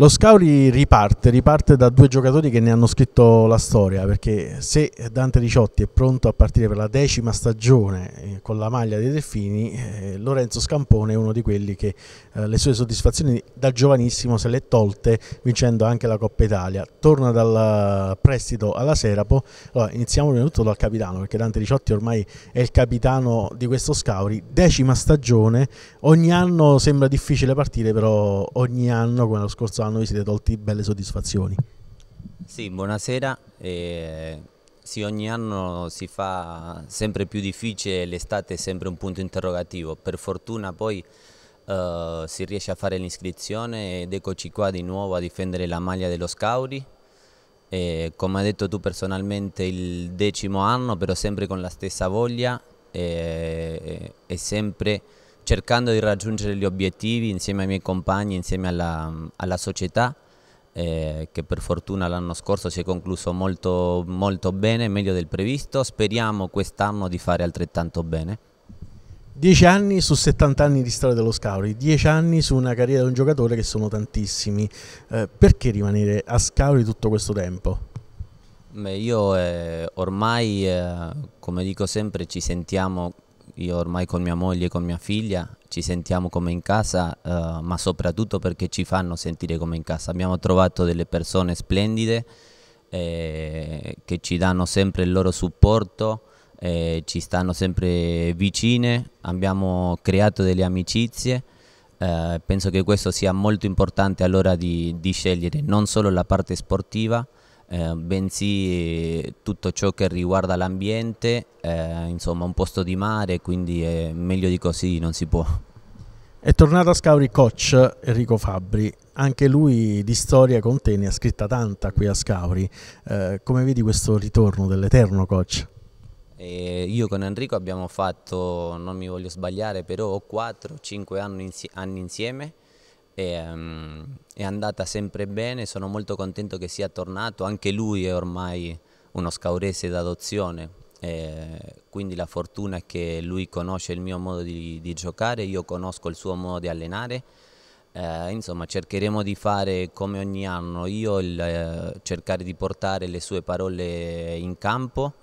Lo Scauri riparte, riparte da due giocatori che ne hanno scritto la storia, perché se Dante Ricciotti è pronto a partire per la decima stagione eh, con la maglia dei Delfini, eh, Lorenzo Scampone è uno di quelli che eh, le sue soddisfazioni da giovanissimo se le è tolte vincendo anche la Coppa Italia. Torna dal prestito alla Serapo, allora, iniziamo prima di tutto dal capitano, perché Dante Ricciotti ormai è il capitano di questo Scauri, decima stagione, ogni anno sembra difficile partire, però ogni anno, come lo scorso anno, quest'anno vi siete tolti belle soddisfazioni. Sì, buonasera. Eh, sì, ogni anno si fa sempre più difficile, l'estate è sempre un punto interrogativo. Per fortuna poi eh, si riesce a fare l'iscrizione ed eccoci qua di nuovo a difendere la maglia dello Scauri. Eh, come hai detto tu personalmente il decimo anno, però sempre con la stessa voglia e sempre cercando di raggiungere gli obiettivi insieme ai miei compagni, insieme alla, alla società, eh, che per fortuna l'anno scorso si è concluso molto, molto bene, meglio del previsto. Speriamo quest'anno di fare altrettanto bene. Dieci anni su 70 anni di storia dello Scauri, dieci anni su una carriera di un giocatore che sono tantissimi. Eh, perché rimanere a Scauri tutto questo tempo? Beh, io eh, ormai, eh, come dico sempre, ci sentiamo io ormai con mia moglie e con mia figlia ci sentiamo come in casa, eh, ma soprattutto perché ci fanno sentire come in casa. Abbiamo trovato delle persone splendide eh, che ci danno sempre il loro supporto, eh, ci stanno sempre vicine, abbiamo creato delle amicizie. Eh, penso che questo sia molto importante all'ora di, di scegliere non solo la parte sportiva, eh, bensì tutto ciò che riguarda l'ambiente, eh, insomma un posto di mare, quindi eh, meglio di così non si può. È tornato a Scauri coach Enrico Fabbri, anche lui di storia con te ne ha scritta tanta qui a Scauri, eh, come vedi questo ritorno dell'eterno coach? E eh, io con Enrico abbiamo fatto, non mi voglio sbagliare, però 4-5 anni, insieme e, um, è andata sempre bene, sono molto contento che sia tornato, anche lui è ormai uno scaurese d'adozione, quindi la fortuna è che lui conosce il mio modo di, di giocare, io conosco il suo modo di allenare, eh, insomma cercheremo di fare come ogni anno, io il, eh, cercare di portare le sue parole in campo,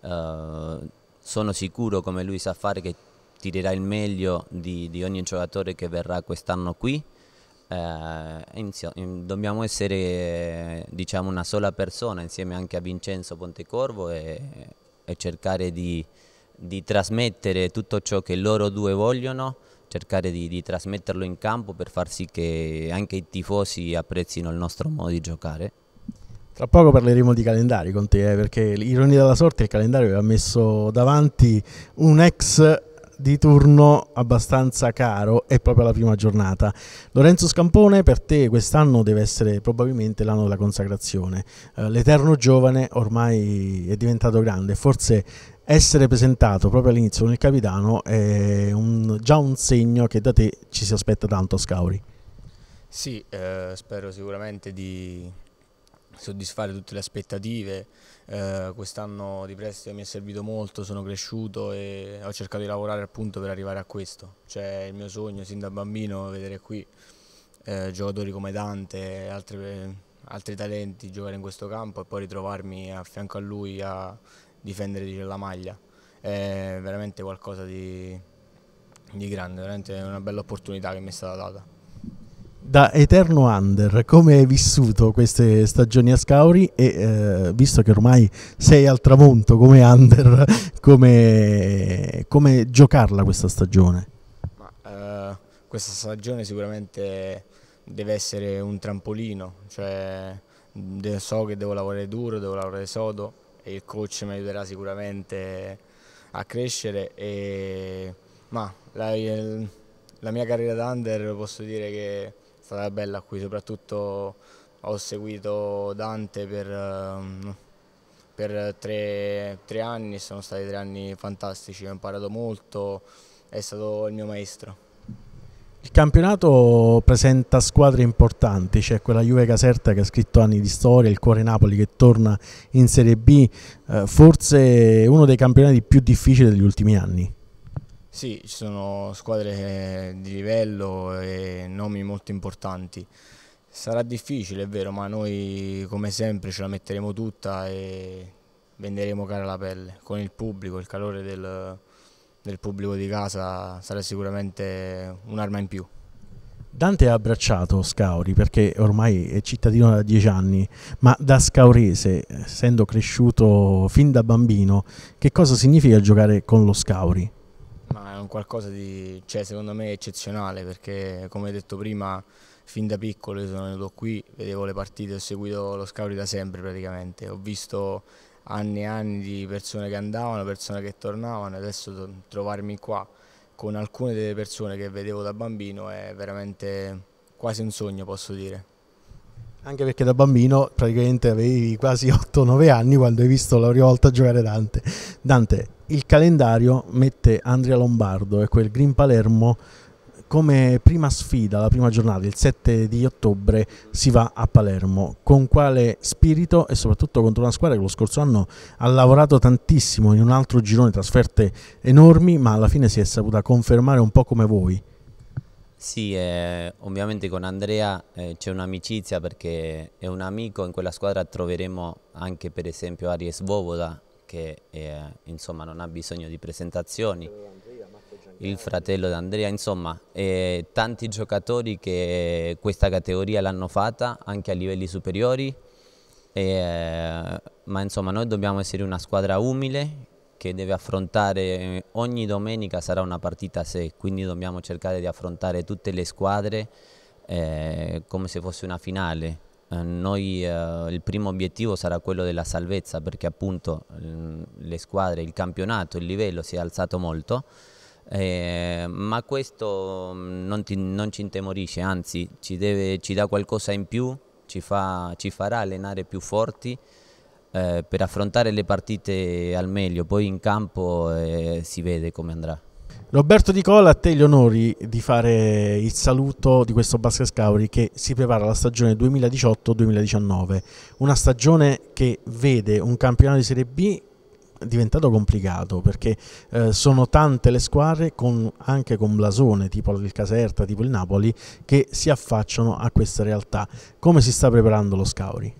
eh, sono sicuro come lui sa fare che tirerà il meglio di, di ogni giocatore che verrà quest'anno qui eh, inizio, in, dobbiamo essere diciamo, una sola persona insieme anche a Vincenzo Pontecorvo e, e cercare di, di, trasmettere tutto ciò che loro due vogliono, cercare di, di trasmetterlo in campo per far sì che anche i tifosi apprezzino il nostro modo di giocare. Tra poco parleremo di calendari con te, eh, perché ironia della sorte è il calendario ha messo davanti un ex di turno abbastanza caro è proprio la prima giornata. Lorenzo Scampone, per te quest'anno deve essere probabilmente l'anno della consacrazione. Eh, l'eterno giovane ormai è diventato grande, forse essere presentato proprio all'inizio con il capitano è un, già un segno che da te ci si aspetta tanto, Scauri. Sì, eh, spero sicuramente di, soddisfare tutte le aspettative, eh, quest'anno di prestito mi è servito molto, sono cresciuto e ho cercato di lavorare appunto per arrivare a questo, cioè il mio sogno sin da bambino vedere qui eh, giocatori come Dante, altri, altri talenti giocare in questo campo e poi ritrovarmi a fianco a lui a difendere la maglia, è veramente qualcosa di, di grande, veramente una bella opportunità che mi è stata data da Eterno Under, come hai vissuto queste stagioni a Scauri e eh, visto che ormai sei al tramonto come Under, come, come giocarla questa stagione? Ma, eh, questa stagione sicuramente deve essere un trampolino, cioè, so che devo lavorare duro, devo lavorare sodo e il coach mi aiuterà sicuramente a crescere, e, ma la, la mia carriera da under posso dire che stata bella qui, soprattutto ho seguito Dante per, ehm, per tre, tre, anni, sono stati tre anni fantastici, ho imparato molto, è stato il mio maestro. Il campionato presenta squadre importanti, c'è quella Juve Caserta che ha scritto anni di storia, il Cuore Napoli che torna in Serie B, eh, forse uno dei campionati più difficili degli ultimi anni. Sì, ci sono squadre eh, di livello e nomi molto importanti. Sarà difficile, è vero, ma noi come sempre ce la metteremo tutta e venderemo cara la pelle. Con il pubblico, il calore del, del pubblico di casa sarà sicuramente un'arma in più. Dante ha abbracciato Scauri perché ormai è cittadino da dieci anni, ma da scaurese, essendo cresciuto fin da bambino, che cosa significa giocare con lo Scauri? qualcosa di, cioè, secondo me, eccezionale perché, come detto prima, fin da piccolo sono venuto qui, vedevo le partite, ho seguito lo Scauri da sempre praticamente, ho visto anni e anni di persone che andavano, persone che tornavano, adesso trovarmi qua con alcune delle persone che vedevo da bambino è veramente quasi un sogno, posso dire. Anche perché da bambino praticamente avevi quasi 8-9 anni quando hai visto la prima volta giocare Dante. Dante, il calendario mette Andrea Lombardo e quel Green Palermo come prima sfida, la prima giornata, il 7 di ottobre si va a Palermo. Con quale spirito e soprattutto contro una squadra che lo scorso anno ha lavorato tantissimo in un altro girone, trasferte enormi, ma alla fine si è saputa confermare un po' come voi. Sì, eh, ovviamente con Andrea eh, c'è un'amicizia perché è un amico, in quella squadra troveremo anche per esempio Aries Vovoda che eh, insomma non ha bisogno di presentazioni, il fratello di Andrea, insomma tanti giocatori che questa categoria l'hanno fatta anche a livelli superiori, ma insomma noi dobbiamo essere una squadra umile che deve affrontare eh, ogni domenica sarà una partita a sé, quindi dobbiamo cercare di affrontare tutte le squadre eh, come se fosse una finale. Eh, noi, eh, il primo obiettivo sarà quello della salvezza perché appunto mm, le squadre, il campionato, il livello si è alzato molto. Eh, ma questo mm, non, ti, non, ci intemorisce, anzi ci, deve, ci, dà qualcosa in più, ci, fa, ci farà allenare più forti eh, per affrontare le partite al meglio, poi in campo eh, si vede come andrà. Roberto Di Cola, a te gli onori di fare il saluto di questo Basket Scauri che si prepara alla stagione 2018-2019, una stagione che vede un campionato di Serie B diventato complicato perché eh, sono tante le squadre con, anche con blasone tipo il Caserta, tipo il Napoli che si affacciano a questa realtà. Come si sta preparando lo Scauri?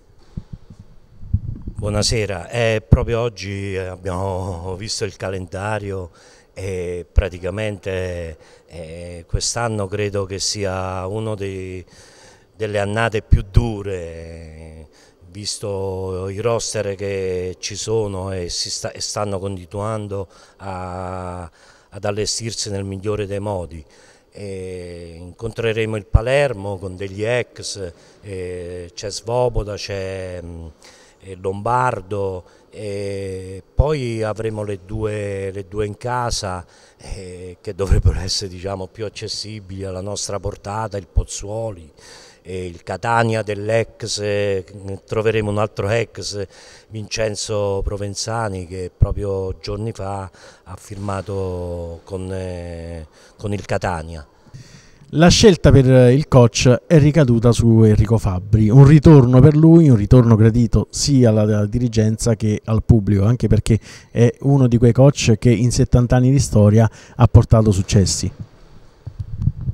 Buonasera, eh, proprio oggi eh, abbiamo visto il calendario e praticamente eh, quest'anno credo che sia una delle annate più dure visto i roster che ci sono e, sta, e stanno continuando a, ad allestirsi nel migliore dei modi. E incontreremo il Palermo con degli ex, eh, c'è Svoboda, c'è... Eh, Lombardo, eh, poi avremo le due, le due in casa eh, che dovrebbero essere diciamo, più accessibili alla nostra portata, il Pozzuoli, e eh, il Catania dell'ex, troveremo un altro ex Vincenzo Provenzani che proprio giorni fa ha firmato con, con il Catania. La scelta per eh, il coach è ricaduta su Enrico Fabbri, un ritorno per lui, un ritorno gradito sia alla dirigenza che al pubblico, anche perché è uno di quei coach che in 70 anni di storia ha portato successi.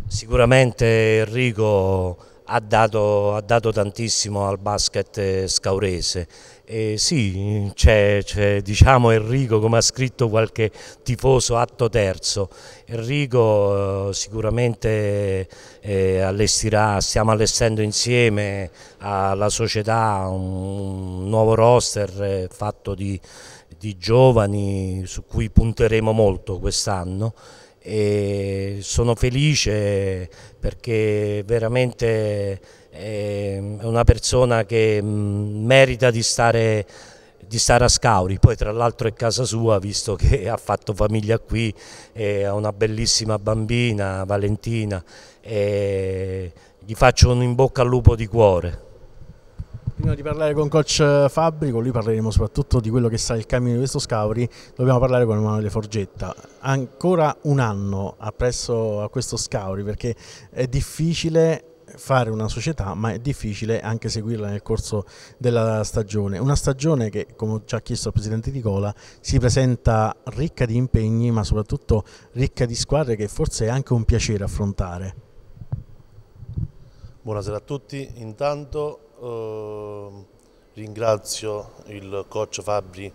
Sicuramente Enrico ha dato, ha dato tantissimo al basket scaurese eh, sì, c'è, diciamo Enrico come ha scritto qualche tifoso atto terzo. Enrico eh, sicuramente eh, allestirà, stiamo allestendo insieme alla società un, un nuovo roster eh, fatto di, di giovani su cui punteremo molto quest'anno e sono felice perché veramente Ehm, è una persona che mm, merita di stare, di stare a Scauri, poi tra l'altro è casa sua visto che ha fatto famiglia qui, ha una bellissima bambina, Valentina, gli faccio un in bocca al lupo di cuore. Prima di parlare con coach Fabri, con lui parleremo soprattutto di quello che sta il cammino di questo Scauri, dobbiamo parlare con Emanuele Forgetta. Ancora un anno appresso a questo Scauri perché è difficile fare una società ma è difficile anche seguirla nel corso della stagione una stagione che come ci ha chiesto il Presidente Nicola si presenta ricca di impegni ma soprattutto ricca di squadre che forse è anche un piacere affrontare Buonasera a tutti intanto eh, ringrazio il coach Fabri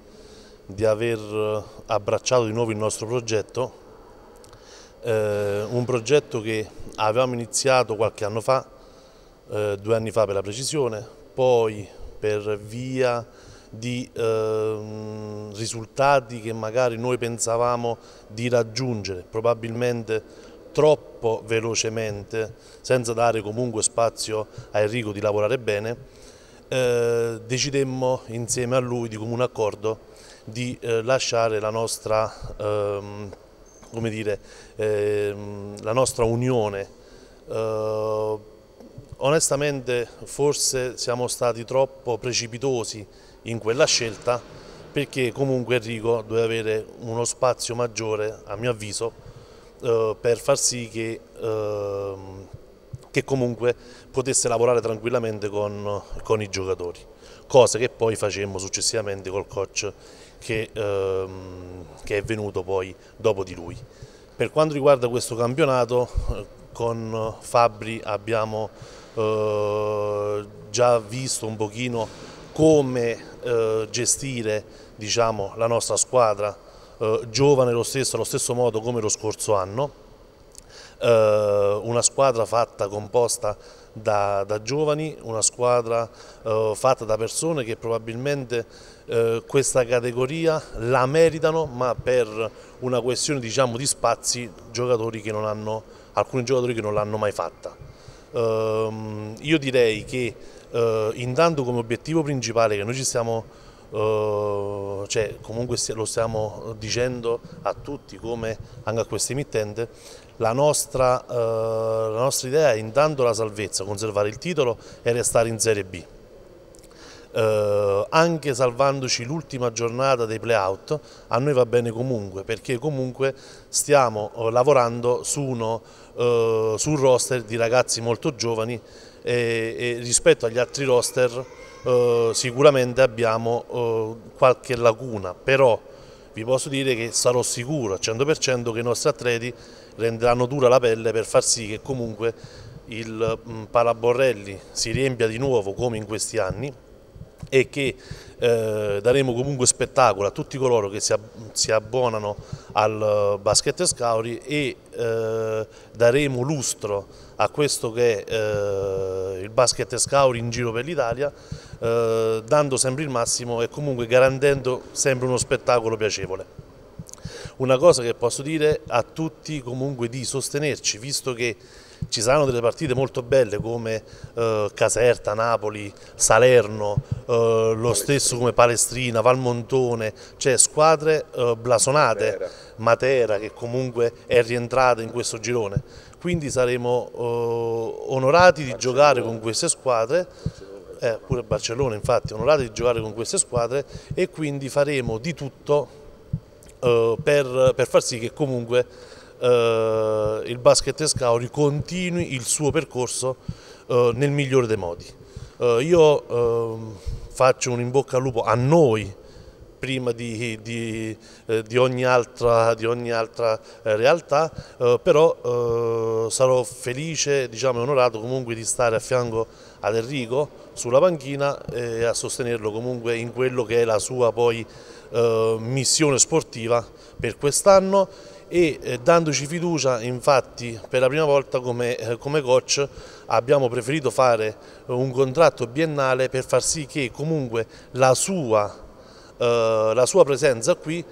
di aver eh, abbracciato di nuovo il nostro progetto eh, un progetto che avevamo iniziato qualche anno fa, eh, due anni fa per la precisione, poi per via di eh, risultati che magari noi pensavamo di raggiungere, probabilmente troppo velocemente, senza dare comunque spazio a Enrico di lavorare bene, eh, decidemmo insieme a lui di comune accordo di eh, lasciare la nostra ehm, come dire, ehm, la nostra unione. Eh, onestamente forse siamo stati troppo precipitosi in quella scelta perché comunque Enrico doveva avere uno spazio maggiore, a mio avviso, eh, per far sì che... Ehm, che comunque potesse lavorare tranquillamente con, con i giocatori, cosa che poi facemmo successivamente col coach che, ehm, che è venuto poi dopo di lui. Per quanto riguarda questo campionato, eh, con Fabri abbiamo eh, già visto un pochino come eh, gestire diciamo, la nostra squadra eh, giovane lo stesso, allo stesso modo come lo scorso anno eh, una squadra fatta, composta da, da giovani, una squadra eh, fatta da persone che probabilmente eh, questa categoria la meritano, ma per una questione diciamo, di spazi, giocatori hanno, alcuni giocatori che non l'hanno mai fatta. Ehm, io direi che eh, intanto come obiettivo principale che noi ci stiamo Uh, cioè, comunque lo stiamo dicendo a tutti come anche a questo emittente, la nostra, eh, la nostra idea è intanto la salvezza, conservare il titolo e restare in Serie B. Eh, anche salvandoci l'ultima giornata dei playout a noi va bene comunque perché comunque stiamo eh, lavorando su, uno, eh, su un roster di ragazzi molto giovani e, e rispetto agli altri roster eh, sicuramente abbiamo eh, qualche lacuna però vi posso dire che sarò sicuro al 100% che i nostri atleti renderanno dura la pelle per far sì che comunque il mm, Palaborrelli si riempia di nuovo come in questi anni e che eh, daremo comunque spettacolo a tutti coloro che si, ab si abbonano al eh, basket Scauri e eh, daremo lustro a questo che è eh, il basket Scauri in giro per l'Italia eh, dando sempre il massimo e comunque garantendo sempre uno spettacolo piacevole. Una cosa che posso dire a tutti comunque di sostenerci, visto che ci saranno delle partite molto belle come eh, Caserta, Napoli, Salerno, eh, lo stesso come Palestrina, Valmontone, cioè squadre eh, blasonate, Matera. Matera. che comunque è rientrata in questo girone. Quindi saremo eh, onorati di giocare con queste squadre, eh, pure Barcellona infatti, onorati di giocare con queste squadre e quindi faremo di tutto eh, per, per far sì che comunque eh, il basket Escauri continui il suo percorso eh, nel migliore dei modi. io ehm, faccio un in bocca al lupo a noi prima di, di, di, ogni altra, di, ogni altra, realtà, eh, però eh, sarò felice diciamo, e diciamo, onorato comunque di stare a fianco ad Enrico sulla panchina e a sostenerlo comunque in quello che è la sua poi eh, missione sportiva per quest'anno e eh, dandoci fiducia infatti per la prima volta come, eh, come coach abbiamo preferito fare un contratto biennale per far sì che comunque la sua, eh, la sua presenza qui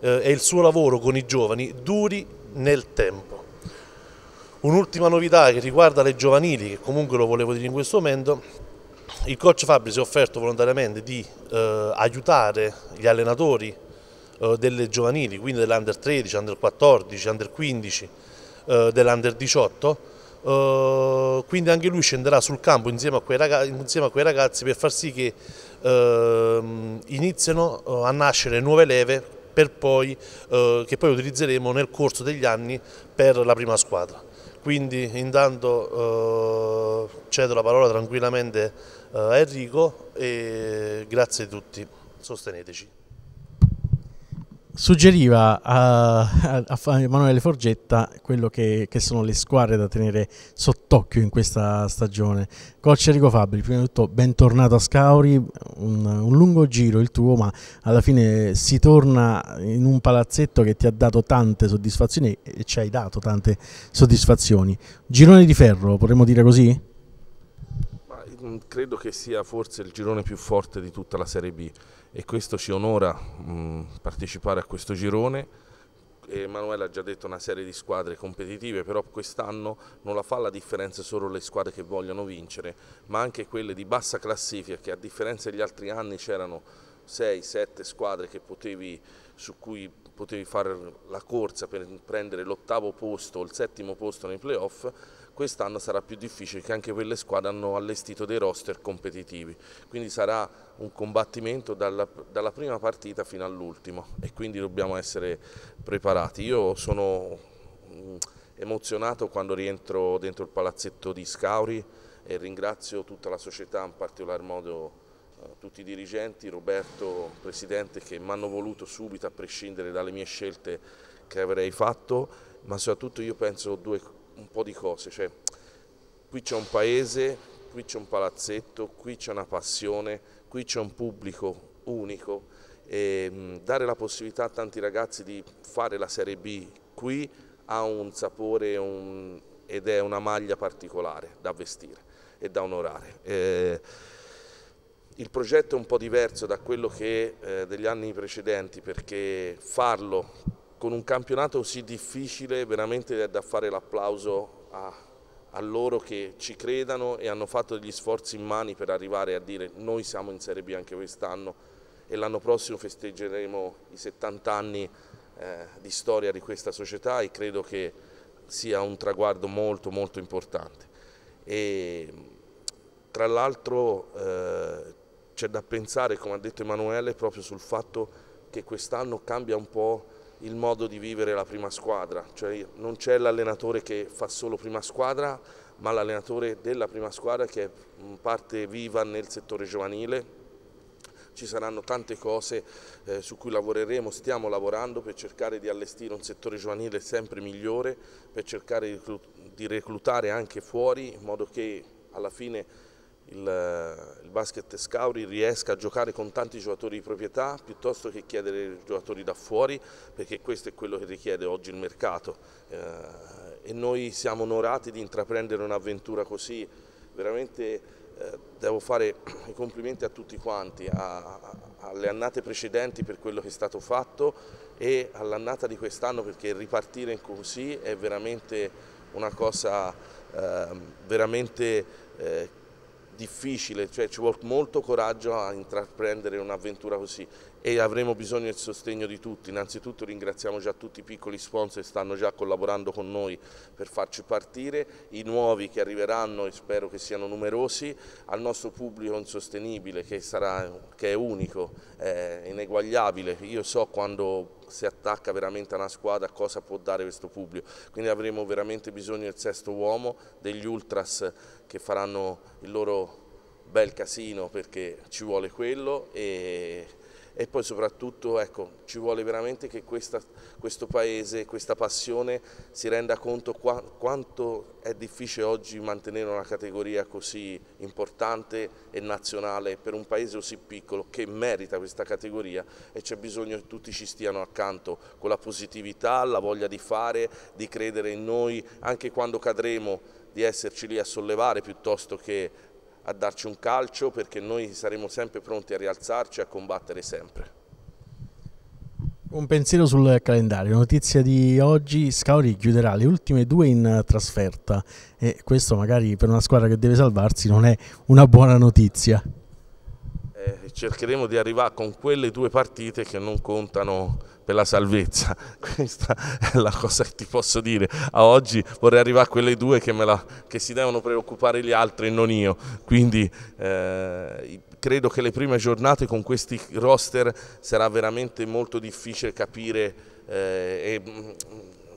eh, e il suo lavoro con i giovani duri nel tempo. Un'ultima novità che riguarda le giovanili, che comunque lo volevo dire in questo momento, il coach Fabri si è offerto volontariamente di eh, aiutare gli allenatori eh, delle giovanili, quindi dell'Under 13, Under 14, Under 15, eh, dell'Under 18, eh, quindi anche lui scenderà sul campo insieme a quei, ragazzi, insieme a quei ragazzi per far sì che ehm, iniziano eh, a nascere nuove leve poi, eh, che poi utilizzeremo nel corso degli anni per la prima squadra. Quindi intanto eh, cedo la parola tranquillamente eh, a Enrico e grazie a tutti, sosteneteci suggeriva a, a, a, Emanuele Forgetta quello che, che, sono le squadre da tenere sott'occhio in questa stagione. Coach Enrico Fabri, prima di tutto bentornato a Scauri, un, un, lungo giro il tuo, ma alla fine si torna in un palazzetto che ti ha dato tante soddisfazioni e ci hai dato tante soddisfazioni. Girone di ferro, potremmo dire così? Ma, mm, credo che sia forse il girone più forte di tutta la Serie B e questo ci onora mh, mm, partecipare a questo girone. Emanuele ha già detto una serie di squadre competitive, però quest'anno non la fa la differenza solo le squadre che vogliono vincere, ma anche quelle di bassa classifica che a differenza degli altri anni c'erano 6-7 squadre potevi, su cui potevi fare la corsa per prendere l'ottavo posto o il settimo posto nei playoff, quest'anno sarà più difficile che anche quelle squadre hanno allestito dei roster competitivi, quindi sarà un combattimento dalla, dalla prima partita fino all'ultimo e quindi dobbiamo essere preparati. Io sono mm, emozionato quando rientro dentro il palazzetto di Scauri e ringrazio tutta la società, in particolar modo eh, tutti i dirigenti, Roberto, Presidente, che mi hanno voluto subito a prescindere dalle mie scelte che avrei fatto, ma soprattutto io penso due cose po' di cose, cioè qui c'è un paese, qui c'è un palazzetto, qui c'è una passione, qui c'è un pubblico unico e mm, dare la possibilità a tanti ragazzi di fare la Serie B qui ha un sapore un, ed è una maglia particolare da vestire e da onorare. Eh, il progetto è un po' diverso da quello che eh, degli anni precedenti perché farlo con un campionato così difficile veramente è da fare l'applauso a, a, loro che ci credano e hanno fatto degli sforzi in mani per arrivare a dire noi siamo in Serie B anche quest'anno e l'anno prossimo festeggeremo i 70 anni eh, di storia di questa società e credo che sia un traguardo molto molto importante. E, tra l'altro eh, c'è da pensare, come ha detto Emanuele, proprio sul fatto che quest'anno cambia un po' il modo di vivere la prima squadra, cioè non c'è l'allenatore che fa solo prima squadra, ma l'allenatore della prima squadra che è mm, parte viva nel settore giovanile. Ci saranno tante cose eh, su cui lavoreremo, stiamo lavorando per cercare di allestire un settore giovanile sempre migliore, per cercare di reclutare anche fuori in modo che alla fine il, eh, il basket Scauri riesca a giocare con tanti giocatori di proprietà piuttosto che chiedere giocatori da fuori perché questo è quello che richiede oggi il mercato eh, e noi siamo onorati di intraprendere un'avventura così veramente eh, devo fare i complimenti a tutti quanti, a, a, alle annate precedenti per quello che è stato fatto e all'annata di quest'anno perché ripartire così è veramente una cosa eh, veramente eh, difficile, cioè ci vuole molto coraggio a intraprendere un'avventura così e avremo bisogno del sostegno di tutti. Innanzitutto ringraziamo già tutti i piccoli sponsor che stanno già collaborando con noi per farci partire, i nuovi che arriveranno e spero che siano numerosi, al nostro pubblico insostenibile che, sarà, che è unico, è eh, ineguagliabile. Io so quando si attacca veramente a una squadra cosa può dare questo pubblico, quindi avremo veramente bisogno del sesto uomo, degli ultras che faranno il loro bel casino perché ci vuole quello e e poi soprattutto ecco, ci vuole veramente che questa, questo paese, questa passione si renda conto qua, quanto è difficile oggi mantenere una categoria così importante e nazionale per un paese così piccolo che merita questa categoria e c'è bisogno che tutti ci stiano accanto con la positività, la voglia di fare, di credere in noi anche quando cadremo di esserci lì a sollevare piuttosto che a darci un calcio perché noi saremo sempre pronti a rialzarci e a combattere sempre. Un pensiero sul calendario, notizia di oggi, Scauri chiuderà le ultime due in trasferta e questo magari per una squadra che deve salvarsi non è una buona notizia cercheremo di arrivare con quelle due partite che non contano per la salvezza. Questa è la cosa che ti posso dire. A oggi vorrei arrivare a quelle due che, la, che si devono preoccupare gli altri e non io. Quindi eh, credo che le prime giornate con questi roster sarà veramente molto difficile capire eh, e mm,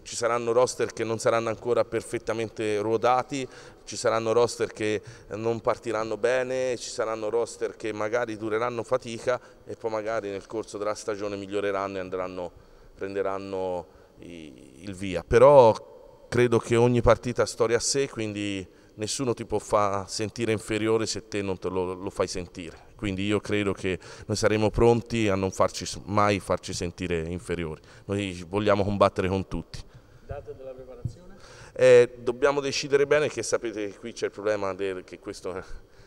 ci saranno roster che non saranno ancora perfettamente ruotati, ci saranno roster che non partiranno bene, ci saranno roster che magari dureranno fatica e poi magari nel corso della stagione miglioreranno e andranno, prenderanno il via. Però credo che ogni partita ha storia a sé, quindi nessuno ti può far sentire inferiore se te non te lo, lo, fai sentire. Quindi io credo che noi saremo pronti a non farci, mai farci sentire inferiori. Noi vogliamo combattere con tutti. Data della preparazione? Eh, dobbiamo decidere bene che sapete che qui c'è il problema del, che questo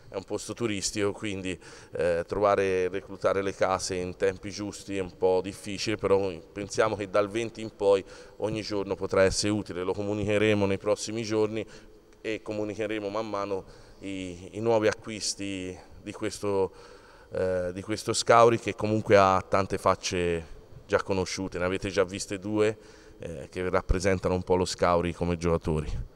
è un posto turistico, quindi eh, trovare reclutare le case in tempi giusti è un po' difficile, però pensiamo che dal 20 in poi ogni giorno potrà essere utile, lo comunicheremo nei prossimi giorni e comunicheremo man mano i, i nuovi acquisti di questo, eh, di questo Scauri che comunque ha tante facce già conosciute, ne avete già viste due eh, che rappresentano un po' lo Scauri come giocatori.